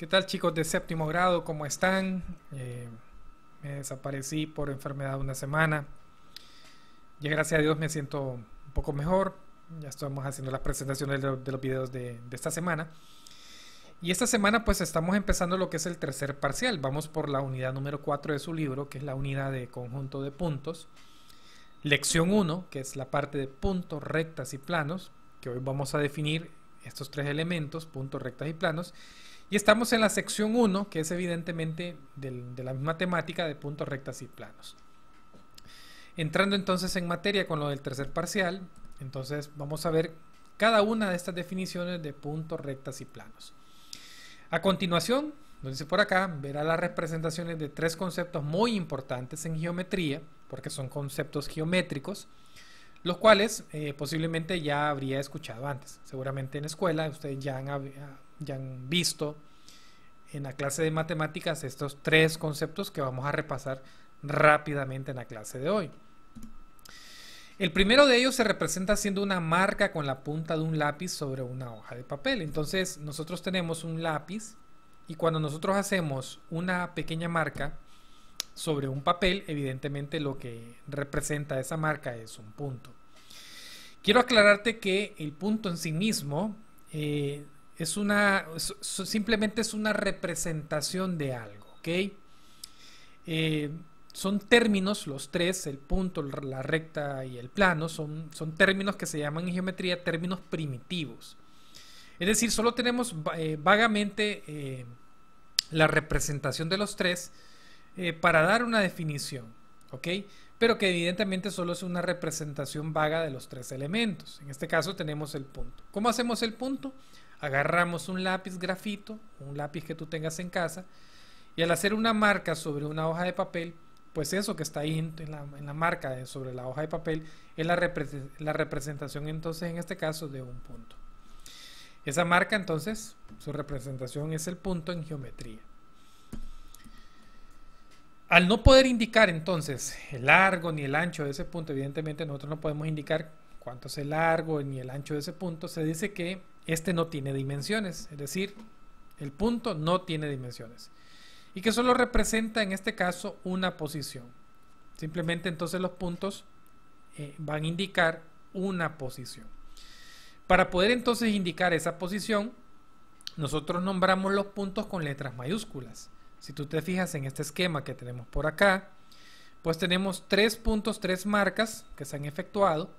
¿Qué tal chicos de séptimo grado? ¿Cómo están? Eh, me desaparecí por enfermedad una semana. Ya gracias a Dios me siento un poco mejor. Ya estamos haciendo las presentaciones de los, videos de, de, esta semana. Y esta semana pues estamos empezando lo que es el tercer parcial. Vamos por la unidad número 4 de su libro, que es la unidad de conjunto de puntos. Lección 1, que es la parte de puntos, rectas y planos, que hoy vamos a definir estos tres elementos, puntos, rectas y planos. Y estamos en la sección 1, que es evidentemente de la misma temática de puntos, rectas y planos. Entrando entonces en materia con lo del tercer parcial, entonces vamos a ver cada una de estas definiciones de puntos, rectas y planos. A continuación, nos dice por acá, verá las representaciones de tres conceptos muy importantes en geometría, porque son conceptos geométricos, los cuales eh, posiblemente ya habría escuchado antes. Seguramente en escuela ustedes ya han, ah, ya han visto en la clase de matemáticas estos tres conceptos que vamos a repasar rápidamente en la clase de hoy. El primero de ellos se representa haciendo una marca con la punta de un lápiz sobre una hoja de papel. Entonces nosotros tenemos un lápiz y cuando nosotros hacemos una pequeña marca, sobre un papel, evidentemente lo que representa esa marca es un punto. Quiero aclararte que el punto en sí mismo eh, es una, simplemente es una representación de algo, eh, son términos, los tres, el punto, la recta y el plano, son, son términos que se llaman en geometría términos primitivos. Es decir, solo tenemos eh, vagamente la representación de los tres, eh, para dar una definición, ¿ok? Pero que evidentemente solo es una representación vaga de los tres elementos. En este caso tenemos el punto. ¿Cómo hacemos el punto? Agarramos un lápiz grafito, un lápiz que tú tengas en casa, y al hacer una marca sobre una hoja de papel, pues eso que está ahí en la, marca eh, sobre la hoja de papel es la representación entonces en este caso de un punto. Esa marca entonces, su representación es el punto en geometría. Al no poder indicar entonces el largo ni el ancho de ese punto, evidentemente nosotros no podemos indicar cuánto es el largo ni el ancho de ese punto, se dice que este no tiene dimensiones, es decir, el punto no tiene dimensiones y que solo representa en este caso una posición. Simplemente entonces los puntos eh, van a indicar una posición. Para poder entonces indicar esa posición, nosotros nombramos los puntos con letras mayúsculas. Si tú te fijas en este esquema que tenemos por acá, pues tenemos tres puntos, tres marcas que se han efectuado.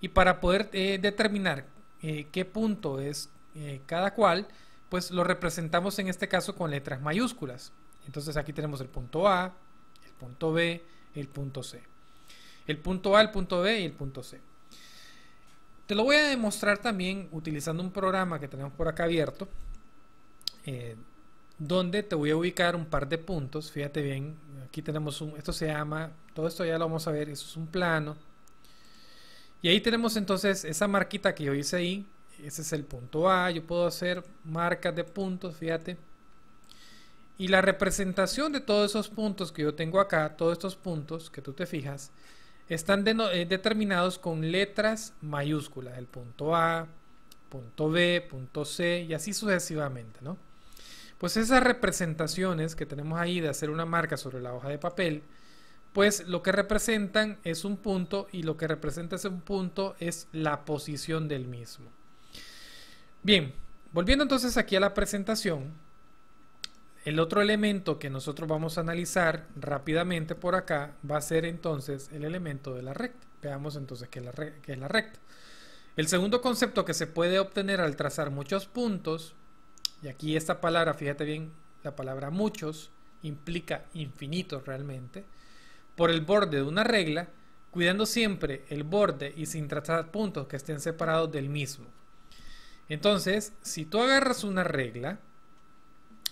Y para poder eh, determinar eh, qué punto es eh, cada cual, pues lo representamos en este caso con letras mayúsculas. Entonces aquí tenemos el punto A, el punto B, el punto C. El punto A, el punto B y el punto C. Te lo voy a demostrar también utilizando un programa que tenemos por acá abierto donde te voy a ubicar un par de puntos. Fíjate bien, aquí tenemos un, esto se llama, todo esto ya lo vamos a ver, eso es un plano. Y ahí tenemos entonces esa marquita que yo hice ahí, ese es el punto A, yo puedo hacer marcas de puntos, fíjate. Y la representación de todos esos puntos que yo tengo acá, todos estos puntos que tú te fijas, están eh, determinados con letras mayúsculas, el punto A, punto B, punto C y así sucesivamente, ¿no? Pues esas representaciones que tenemos ahí de hacer una marca sobre la hoja de papel, pues lo que representan es un punto y lo que representa ese punto es la posición del mismo. Bien, volviendo entonces aquí a la presentación, el otro elemento que nosotros vamos a analizar rápidamente por acá va a ser entonces el elemento de la recta. Veamos entonces qué es la, es la recta. El segundo concepto que se puede obtener al trazar muchos puntos y aquí esta palabra, fíjate bien, la palabra muchos implica infinitos realmente, por el borde de una regla, cuidando siempre el borde y sin tratar puntos que estén separados del mismo. Entonces, si tú agarras una regla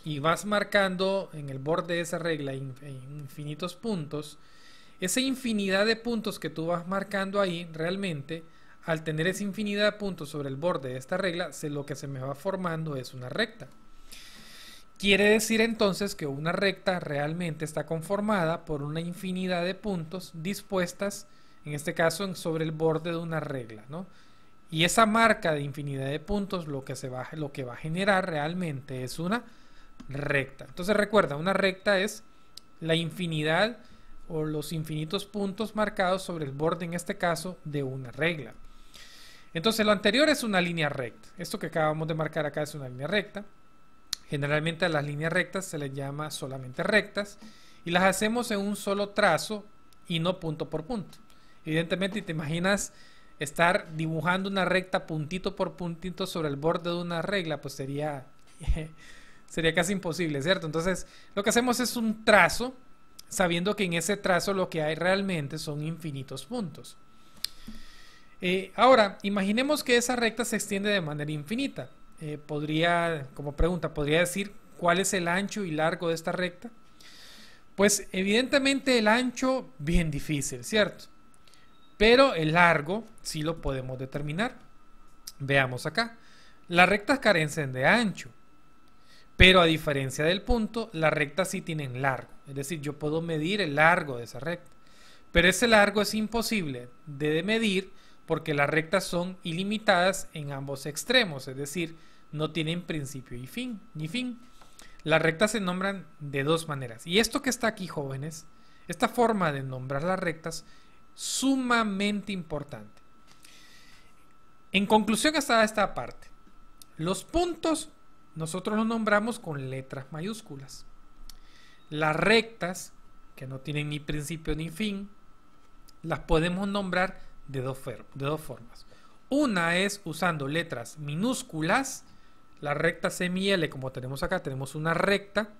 y vas marcando en el borde de esa regla eh, infinitos puntos, esa infinidad de puntos que tú vas marcando ahí realmente al tener esa infinidad de puntos sobre el borde de esta regla, lo que se me va formando es una recta. Quiere decir entonces que una recta realmente está conformada por una infinidad de puntos dispuestas, en este caso, sobre el borde de una regla, ¿no? Y esa marca de infinidad de puntos lo que, se va, lo que va a generar realmente es una recta. Entonces recuerda, una recta es la infinidad o los infinitos puntos marcados sobre el borde, en este caso, de una regla. Entonces lo anterior es una línea recta. Esto que acabamos de marcar acá es una línea recta. Generalmente a las líneas rectas se les llama solamente rectas y las hacemos en un solo trazo y no punto por punto. Evidentemente te imaginas estar dibujando una recta puntito por puntito sobre el borde de una regla, pues sería, sería casi imposible, ¿cierto? Entonces lo que hacemos es un trazo sabiendo que en ese trazo lo que hay realmente son infinitos puntos. Eh, ahora, imaginemos que esa recta se extiende de manera infinita. Eh, podría, como pregunta, podría decir cuál es el ancho y largo de esta recta. Pues evidentemente el ancho, bien difícil, ¿cierto? Pero el largo sí lo podemos determinar. Veamos acá. Las rectas carecen de ancho. Pero a diferencia del punto, las rectas sí tienen largo. Es decir, yo puedo medir el largo de esa recta. Pero ese largo es imposible de medir porque las rectas son ilimitadas en ambos extremos, es decir, no tienen principio y fin, ni fin. Las rectas se nombran de dos maneras. Y esto que está aquí, jóvenes, esta forma de nombrar las rectas, sumamente importante. En conclusión hasta esta parte, los puntos nosotros los nombramos con letras mayúsculas. Las rectas, que no tienen ni principio ni fin, las podemos nombrar de dos, de dos formas. Una es usando letras minúsculas, la recta semi-L como tenemos acá, tenemos una recta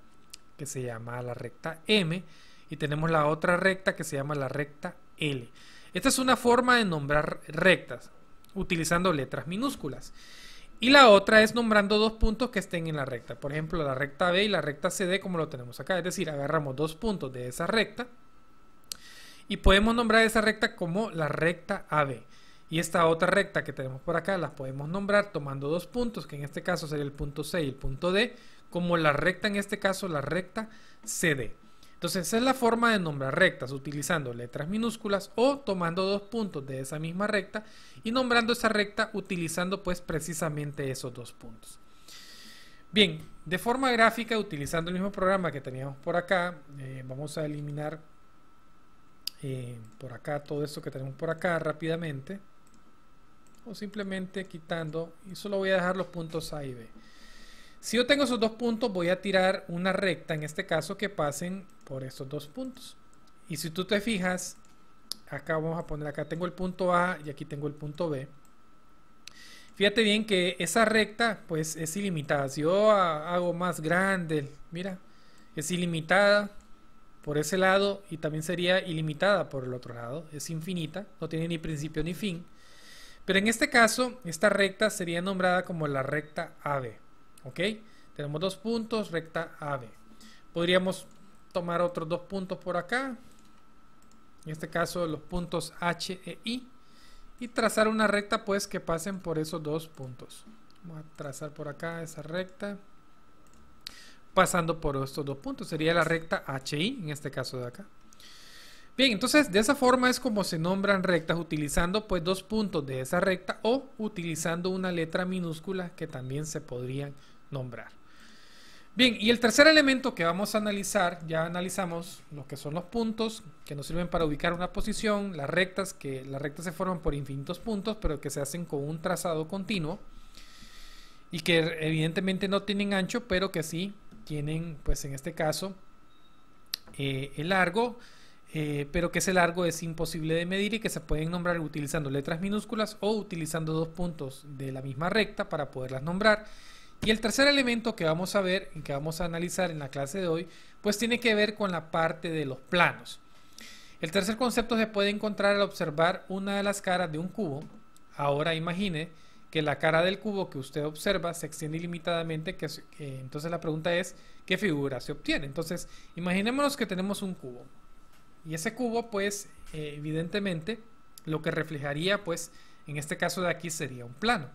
que se llama la recta M y tenemos la otra recta que se llama la recta L. Esta es una forma de nombrar rectas utilizando letras minúsculas. Y la otra es nombrando dos puntos que estén en la recta. Por ejemplo, la recta B y la recta CD como lo tenemos acá. Es decir, agarramos dos puntos de esa recta y podemos nombrar esa recta como la recta AB. Y esta otra recta que tenemos por acá la podemos nombrar tomando dos puntos, que en este caso sería el punto C y el punto D, como la recta, en este caso la recta CD. Entonces esa es la forma de nombrar rectas, utilizando letras minúsculas o tomando dos puntos de esa misma recta y nombrando esa recta utilizando pues precisamente esos dos puntos. Bien, de forma gráfica, utilizando el mismo programa que teníamos por acá, eh, vamos a eliminar eh, por acá todo esto que tenemos por acá rápidamente o simplemente quitando y solo voy a dejar los puntos A y B si yo tengo esos dos puntos voy a tirar una recta en este caso que pasen por estos dos puntos y si tú te fijas acá vamos a poner acá tengo el punto A y aquí tengo el punto B fíjate bien que esa recta pues es ilimitada si yo hago más grande mira es ilimitada por ese lado y también sería ilimitada por el otro lado, es infinita, no tiene ni principio ni fin. Pero en este caso, esta recta sería nombrada como la recta AB. ¿Ok? Tenemos dos puntos, recta AB. Podríamos tomar otros dos puntos por acá. En este caso, los puntos H e I. Y trazar una recta, pues, que pasen por esos dos puntos. Vamos a trazar por acá esa recta pasando por estos dos puntos. Sería la recta HI en este caso de acá. Bien, entonces de esa forma es como se nombran rectas utilizando pues dos puntos de esa recta o utilizando una letra minúscula que también se podrían nombrar. Bien, y el tercer elemento que vamos a analizar, ya analizamos lo que son los puntos que nos sirven para ubicar una posición, las rectas que las rectas se forman por infinitos puntos, pero que se hacen con un trazado continuo y que evidentemente no tienen ancho, pero que sí tienen, pues en este caso, eh, el largo, eh, pero que ese largo es imposible de medir y que se pueden nombrar utilizando letras minúsculas o utilizando dos puntos de la misma recta para poderlas nombrar. Y el tercer elemento que vamos a ver y que vamos a analizar en la clase de hoy, pues tiene que ver con la parte de los planos. El tercer concepto se puede encontrar al observar una de las caras de un cubo. Ahora imagine que la cara del cubo que usted observa se extiende ilimitadamente, que, entonces la pregunta es, ¿qué figura se obtiene? Entonces, imaginémonos que tenemos un cubo. Y ese cubo, pues, eh, evidentemente, lo que reflejaría, pues, en este caso de aquí sería un plano.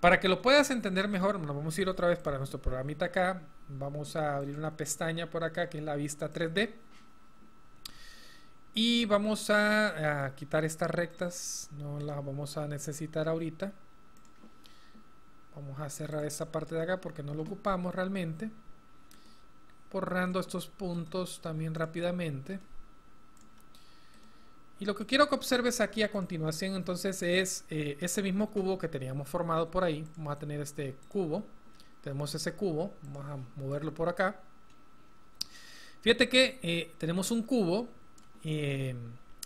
Para que lo puedas entender mejor, nos vamos a ir otra vez para nuestro programita acá. Vamos a abrir una pestaña por acá que es la vista 3D. Y vamos a, a quitar estas rectas, no las vamos a necesitar ahorita. Vamos a cerrar esta parte de acá porque no lo ocupamos realmente. Borrando estos puntos también rápidamente. Y lo que quiero que observes aquí a continuación entonces es eh, ese mismo cubo que teníamos formado por ahí. Vamos a tener este cubo. Tenemos ese cubo. Vamos a moverlo por acá. Fíjate que eh, tenemos un cubo. Eh,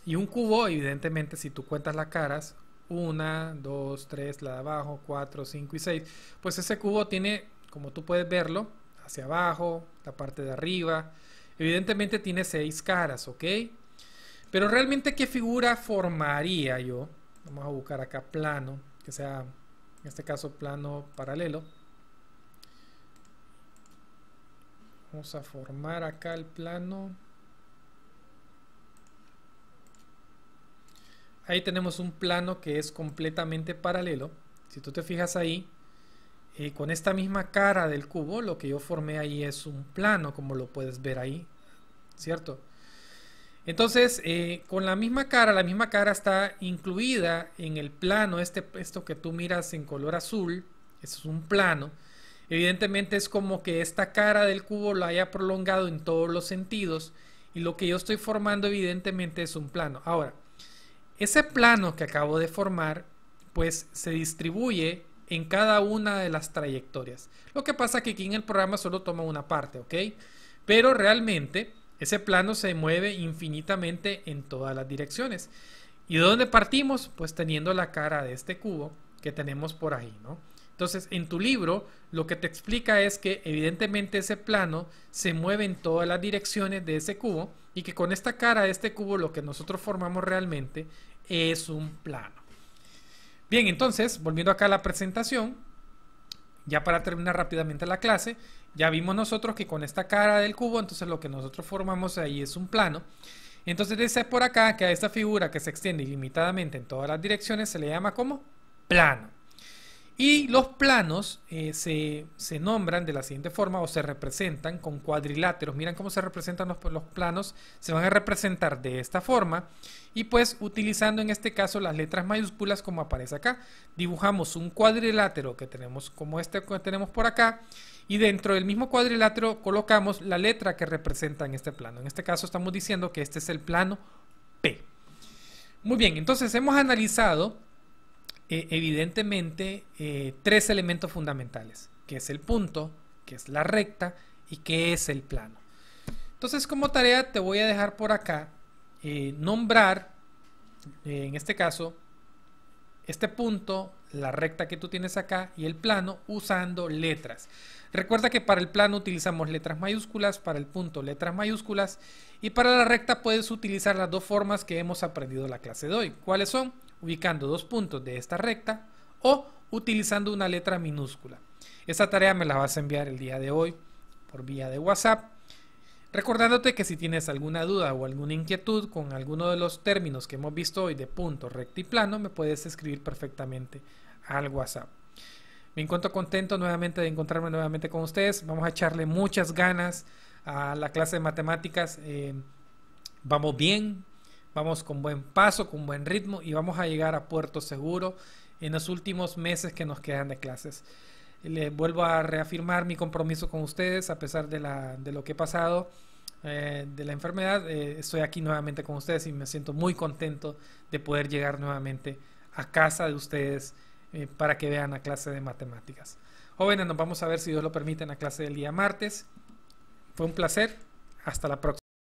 y un cubo, evidentemente, si tú cuentas las caras, 1, 2, 3, la de abajo, 4, 5 y 6. Pues ese cubo tiene, como tú puedes verlo, hacia abajo, la parte de arriba. Evidentemente tiene 6 caras, ¿ok? Pero realmente, ¿qué figura formaría yo? Vamos a buscar acá plano, que sea, en este caso, plano paralelo. Vamos a formar acá el plano. ahí tenemos un plano que es completamente paralelo. Si tú te fijas ahí, eh, con esta misma cara del cubo, lo que yo formé ahí es un plano, como lo puedes ver ahí, ¿cierto? Entonces, eh, con la misma cara, la misma cara está incluida en el plano, este, esto que tú miras en color azul, es un plano. Evidentemente es como que esta cara del cubo la haya prolongado en todos los sentidos y lo que yo estoy formando evidentemente es un plano. Ahora, ese plano que acabo de formar, pues se distribuye en cada una de las trayectorias. Lo que pasa que aquí en el programa solo toma una parte, ¿ok? Pero realmente ese plano se mueve infinitamente en todas las direcciones. ¿Y de dónde partimos? Pues teniendo la cara de este cubo que tenemos por ahí, ¿no? Entonces, en tu libro, lo que te explica es que evidentemente ese plano se mueve en todas las direcciones de ese cubo y que con esta cara de este cubo lo que nosotros formamos realmente es un plano. Bien, entonces, volviendo acá a la presentación, ya para terminar rápidamente la clase, ya vimos nosotros que con esta cara del cubo, entonces lo que nosotros formamos ahí es un plano. Entonces dice por acá que a esta figura que se extiende ilimitadamente en todas las direcciones se le llama como plano. Y los planos eh, se, nombran de la siguiente forma o se representan con cuadriláteros. Miran cómo se representan los, los, planos. Se van a representar de esta forma. Y pues utilizando en este caso las letras mayúsculas como aparece acá. Dibujamos un cuadrilátero que tenemos como este que tenemos por acá. Y dentro del mismo cuadrilátero colocamos la letra que representa en este plano. En este caso estamos diciendo que este es el plano P. Muy bien, entonces hemos analizado eh, evidentemente eh, tres elementos fundamentales, que es el punto, que es la recta y que es el plano. Entonces como tarea te voy a dejar por acá eh, nombrar, en este caso, este punto, la recta que tú tienes acá y el plano usando letras. Recuerda que para el plano utilizamos letras mayúsculas, para el punto letras mayúsculas y para la recta puedes utilizar las dos formas que hemos aprendido en la clase de hoy. ¿Cuáles son? ubicando dos puntos de esta recta o utilizando una letra minúscula. Esta tarea me la vas a enviar el día de hoy por vía de WhatsApp. Recordándote que si tienes alguna duda o alguna inquietud con alguno de los términos que hemos visto hoy de punto, recto y plano, me puedes escribir perfectamente al WhatsApp. Me encuentro contento nuevamente de encontrarme nuevamente con ustedes. Vamos a echarle muchas ganas a la clase de matemáticas. Eh, vamos bien, vamos con buen paso, con buen ritmo y vamos a llegar a puerto seguro en los últimos meses que nos quedan de clases. Les vuelvo a reafirmar mi compromiso con ustedes a pesar de, de lo que he pasado. Eh, de la enfermedad, eh, estoy aquí nuevamente con ustedes y me siento muy contento de poder llegar nuevamente a casa de ustedes eh, para que vean la clase de matemáticas. Jóvenes, nos vamos a ver si Dios lo permite en la clase del día martes. Fue un placer. Hasta la próxima.